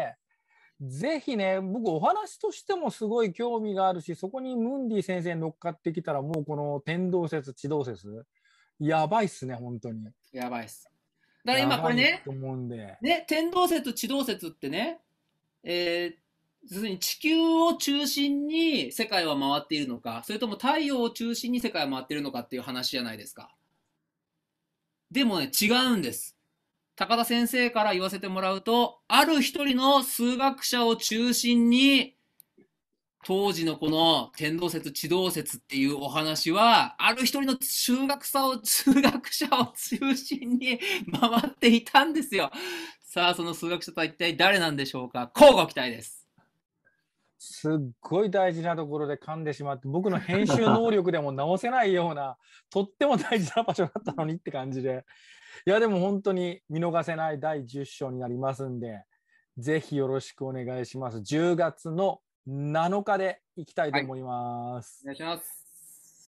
で、ぜひね、僕お話としてもすごい興味があるし、そこにムンディ先生に乗っかってきたら、もうこの天動説、地動説、やばいっすね、本当に。やばいっす。だから今これね、ね、天動説、地動説ってね、えー、要するに地球を中心に世界は回っているのか、それとも太陽を中心に世界は回っているのかっていう話じゃないですか。でもね、違うんです。高田先生から言わせてもらうと、ある一人の数学者を中心に、当時のこの天動説、地動説っていうお話は、ある一人の数学者を、数学者を中心に 回っていたんですよ。さあ、その数学者とは一体誰なんでしょうか交互期待です。すっごい大事なところで噛んでしまって僕の編集能力でも直せないような とっても大事な場所だったのにって感じでいやでも本当に見逃せない第10章になりますんでぜひよろしくお願いします10月の7日でいきたいと思います、はい、お願いします